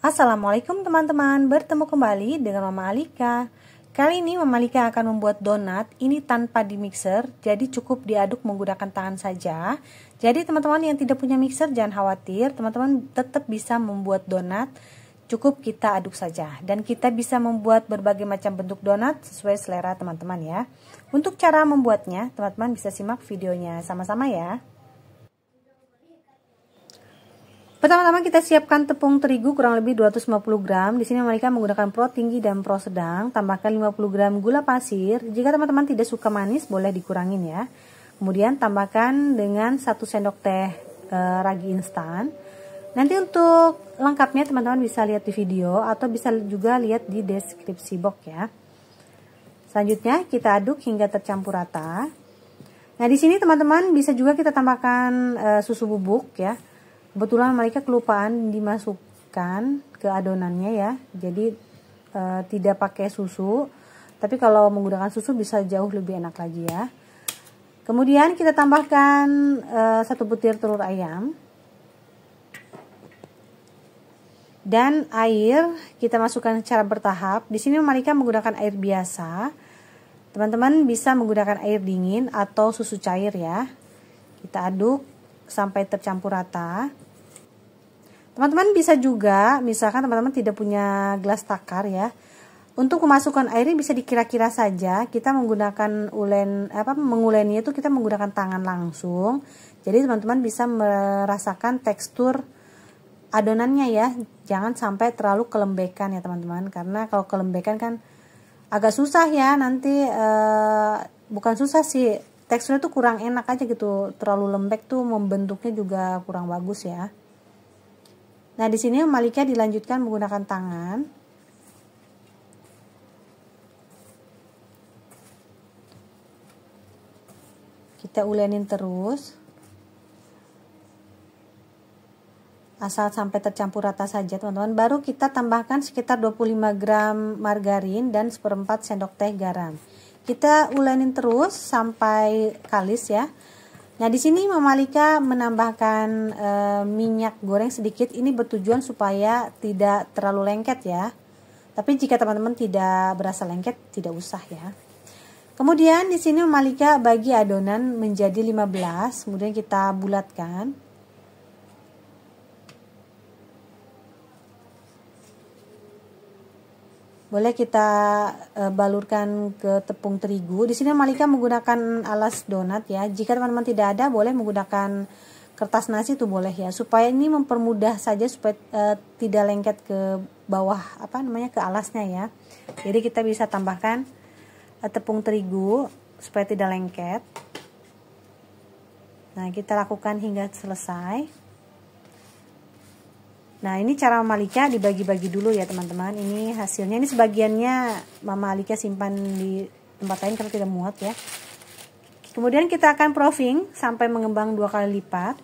Assalamualaikum teman-teman, bertemu kembali dengan Mama Alika. Kali ini Mama Alika akan membuat donat ini tanpa di mixer, jadi cukup diaduk menggunakan tangan saja. Jadi teman-teman yang tidak punya mixer jangan khawatir, teman-teman tetap bisa membuat donat cukup kita aduk saja dan kita bisa membuat berbagai macam bentuk donat sesuai selera teman-teman ya untuk cara membuatnya teman-teman bisa simak videonya sama-sama ya Pertama-tama kita siapkan tepung terigu kurang lebih 250 gram. Di sini mereka menggunakan pro tinggi dan pro sedang. Tambahkan 50 gram gula pasir. Jika teman-teman tidak suka manis boleh dikurangin ya. Kemudian tambahkan dengan 1 sendok teh e, ragi instan. Nanti untuk lengkapnya teman-teman bisa lihat di video atau bisa juga lihat di deskripsi box ya. Selanjutnya kita aduk hingga tercampur rata. Nah di sini teman-teman bisa juga kita tambahkan e, susu bubuk ya kebetulan mereka kelupaan dimasukkan ke adonannya ya jadi e, tidak pakai susu tapi kalau menggunakan susu bisa jauh lebih enak lagi ya kemudian kita tambahkan e, satu butir telur ayam dan air kita masukkan secara bertahap di sini Marika menggunakan air biasa teman-teman bisa menggunakan air dingin atau susu cair ya kita aduk sampai tercampur rata Teman-teman bisa juga, misalkan teman-teman tidak punya gelas takar ya. Untuk memasukkan airnya bisa dikira-kira saja. Kita menggunakan ulen apa menguleninya itu kita menggunakan tangan langsung. Jadi teman-teman bisa merasakan tekstur adonannya ya. Jangan sampai terlalu kelembekan ya teman-teman karena kalau kelembekan kan agak susah ya nanti eh, bukan susah sih teksturnya tuh kurang enak aja gitu terlalu lembek tuh membentuknya juga kurang bagus ya Nah, di sini Malika dilanjutkan menggunakan tangan. Kita ulenin terus. Asal sampai tercampur rata saja, teman-teman. Baru kita tambahkan sekitar 25 gram margarin dan seperempat sendok teh garam. Kita ulenin terus sampai kalis ya. Nah, di sini Mamalika menambahkan e, minyak goreng sedikit. Ini bertujuan supaya tidak terlalu lengket ya. Tapi jika teman-teman tidak berasa lengket, tidak usah ya. Kemudian di sini Mamalika bagi adonan menjadi 15, kemudian kita bulatkan. boleh kita e, balurkan ke tepung terigu. Di sini Malika menggunakan alas donat ya. Jika teman-teman tidak ada, boleh menggunakan kertas nasi itu boleh ya. Supaya ini mempermudah saja supaya e, tidak lengket ke bawah apa namanya ke alasnya ya. Jadi kita bisa tambahkan e, tepung terigu supaya tidak lengket. Nah, kita lakukan hingga selesai. Nah, ini cara Mama Alika dibagi-bagi dulu ya, teman-teman. Ini hasilnya. Ini sebagiannya Mama Alika simpan di tempat lain karena tidak muat ya. Kemudian kita akan proving sampai mengembang dua kali lipat.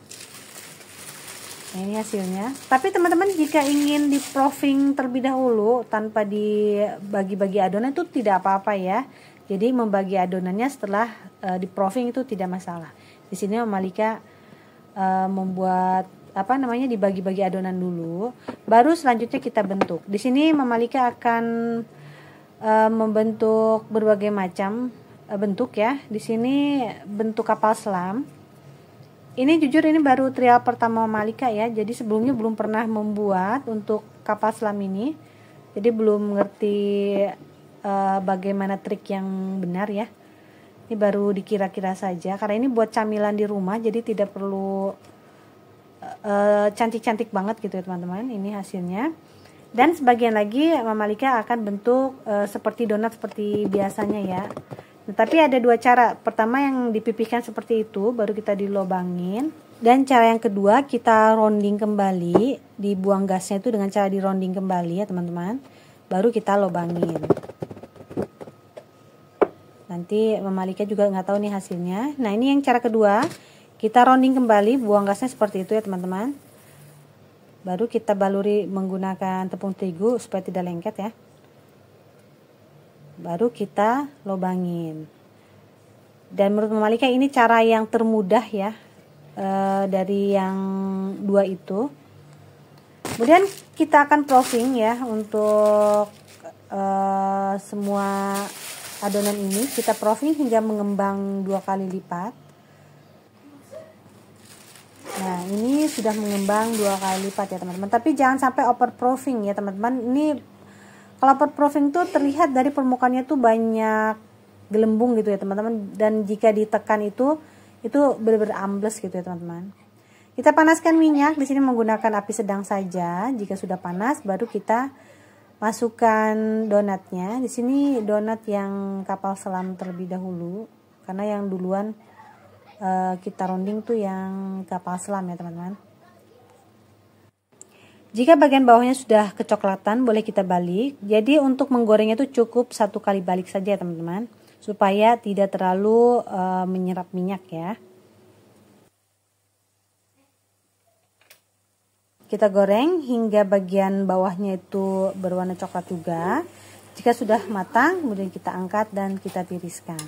Nah, ini hasilnya. Tapi teman-teman jika ingin di proving terlebih dahulu tanpa dibagi-bagi adonan itu tidak apa-apa ya. Jadi membagi adonannya setelah uh, eh, di proving itu tidak masalah. Di sini Mama Alika uh, membuat apa namanya dibagi-bagi adonan dulu, baru selanjutnya kita bentuk. Di sini memalika akan e, membentuk berbagai macam e, bentuk ya. Di sini bentuk kapal selam. Ini jujur ini baru trial pertama malika ya. Jadi sebelumnya belum pernah membuat untuk kapal selam ini. Jadi belum ngerti e, bagaimana trik yang benar ya. Ini baru dikira-kira saja karena ini buat camilan di rumah jadi tidak perlu Eh, cantik-cantik banget gitu ya teman-teman ini hasilnya dan sebagian lagi Mama akan bentuk uh, seperti donat seperti biasanya ya tetapi nah, ada dua cara pertama yang dipipihkan seperti itu baru kita dilobangin dan cara yang kedua kita rounding kembali dibuang gasnya itu dengan cara di rounding kembali ya teman-teman baru kita lobangin nanti Mama juga nggak tahu nih hasilnya nah ini yang cara kedua kita rounding kembali buang gasnya seperti itu ya teman-teman. Baru kita baluri menggunakan tepung terigu supaya tidak lengket ya. Baru kita lobangin. Dan menurut Malika ini cara yang termudah ya e, dari yang dua itu. Kemudian kita akan proofing ya untuk e, semua adonan ini kita proofing hingga mengembang dua kali lipat Nah, ini sudah mengembang dua kali lipat ya, teman-teman. Tapi jangan sampai overproofing ya, teman-teman. Ini kalau overproofing tuh terlihat dari permukaannya tuh banyak gelembung gitu ya, teman-teman. Dan jika ditekan itu itu benar-benar ambles gitu ya, teman-teman. Kita panaskan minyak di sini menggunakan api sedang saja. Jika sudah panas baru kita masukkan donatnya. Di sini donat yang kapal selam terlebih dahulu karena yang duluan Eh, kita rounding tuh yang kapal selam ya teman-teman jika bagian bawahnya sudah kecoklatan, boleh kita balik. Jadi untuk menggorengnya itu cukup satu kali balik saja teman-teman. Supaya tidak terlalu e, menyerap minyak ya. Kita goreng hingga bagian bawahnya itu berwarna coklat juga. Jika sudah matang, kemudian kita angkat dan kita tiriskan.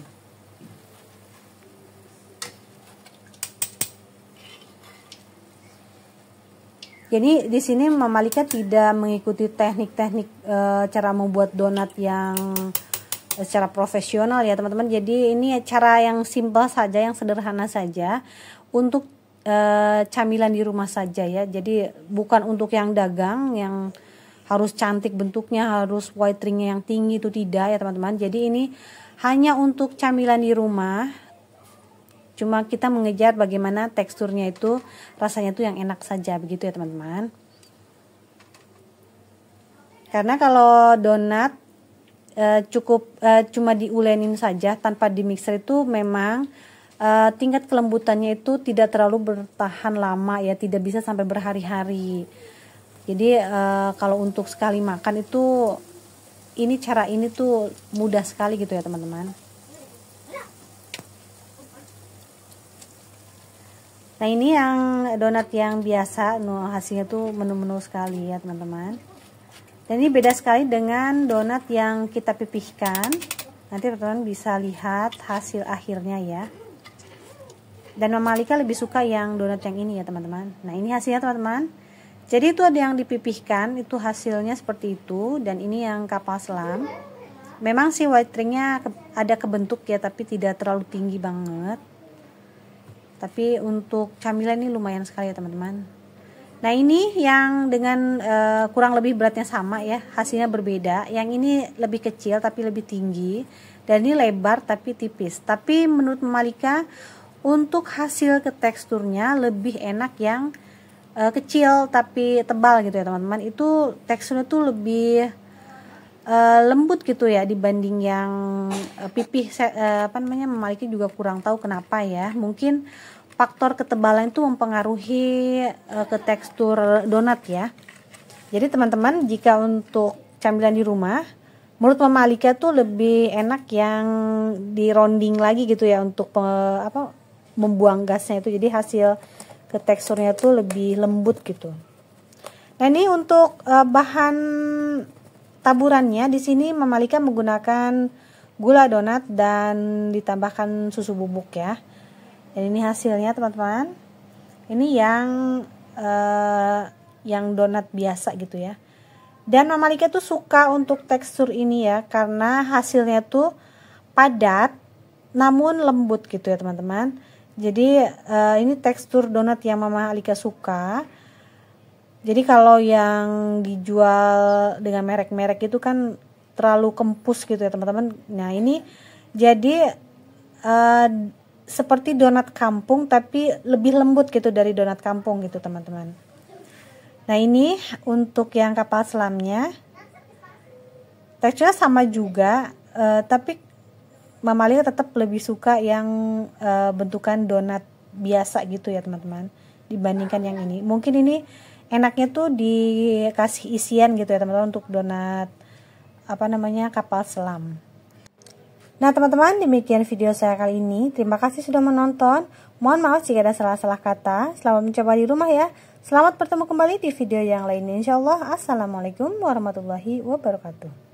Jadi di sini Mamalika tidak mengikuti teknik-teknik e, cara membuat donat yang eh, secara profesional ya teman-teman. Jadi ini cara yang simpel saja, yang sederhana saja untuk e, camilan di rumah saja ya. Jadi bukan untuk yang dagang yang harus cantik bentuknya, harus white ringnya yang tinggi itu tidak ya teman-teman. Jadi ini hanya untuk camilan di rumah Cuma kita mengejar bagaimana teksturnya itu, rasanya itu yang enak saja begitu ya teman-teman. Karena kalau donat e, cukup e, cuma diulenin saja tanpa di mixer itu memang e, tingkat kelembutannya itu tidak terlalu bertahan lama ya, tidak bisa sampai berhari-hari. Jadi e, kalau untuk sekali makan itu ini cara ini tuh mudah sekali gitu ya teman-teman. Nah ini yang donat yang biasa, no, hasilnya tuh menu-menu sekali ya teman-teman. Dan ini beda sekali dengan donat yang kita pipihkan. Nanti teman-teman bisa lihat hasil akhirnya ya. Dan Mama Lika lebih suka yang donat yang ini ya teman-teman. Nah ini hasilnya teman-teman. Jadi itu ada yang dipipihkan, itu hasilnya seperti itu. Dan ini yang kapal selam. Memang sih white ringnya ada kebentuk ya, tapi tidak terlalu tinggi banget tapi untuk camilan ini lumayan sekali ya teman-teman. Nah ini yang dengan uh, kurang lebih beratnya sama ya, hasilnya berbeda. Yang ini lebih kecil tapi lebih tinggi, dan ini lebar tapi tipis. Tapi menurut Malika untuk hasil ke teksturnya lebih enak yang uh, kecil tapi tebal gitu ya teman-teman. Itu teksturnya tuh lebih uh, lembut gitu ya dibanding yang uh, pipih uh, apa namanya memiliki juga kurang tahu kenapa ya mungkin faktor ketebalan itu mempengaruhi uh, ke tekstur donat ya jadi teman-teman jika untuk camilan di rumah menurut Mama Alika tuh lebih enak yang di rounding lagi gitu ya untuk pe, apa membuang gasnya itu jadi hasil ke teksturnya tuh lebih lembut gitu. Nah ini untuk uh, bahan Taburannya di sini Mamalika menggunakan gula donat dan ditambahkan susu bubuk ya. dan ini hasilnya teman-teman. Ini yang eh, yang donat biasa gitu ya. Dan Mama tuh suka untuk tekstur ini ya karena hasilnya tuh padat namun lembut gitu ya teman-teman. Jadi eh, ini tekstur donat yang Mama Alika suka. Jadi kalau yang dijual dengan merek-merek itu kan terlalu kempus gitu ya teman-teman. Nah ini jadi uh, seperti donat kampung tapi lebih lembut gitu dari donat kampung gitu teman-teman. Nah ini untuk yang kapal selamnya teksturnya sama juga uh, tapi mamalia tetap lebih suka yang uh, bentukan donat biasa gitu ya teman-teman dibandingkan yang ini. Mungkin ini enaknya tuh dikasih isian gitu ya teman-teman untuk donat apa namanya kapal selam. Nah teman-teman demikian video saya kali ini. Terima kasih sudah menonton. Mohon maaf jika ada salah-salah kata. Selamat mencoba di rumah ya. Selamat bertemu kembali di video yang lainnya insyaallah Assalamualaikum warahmatullahi wabarakatuh.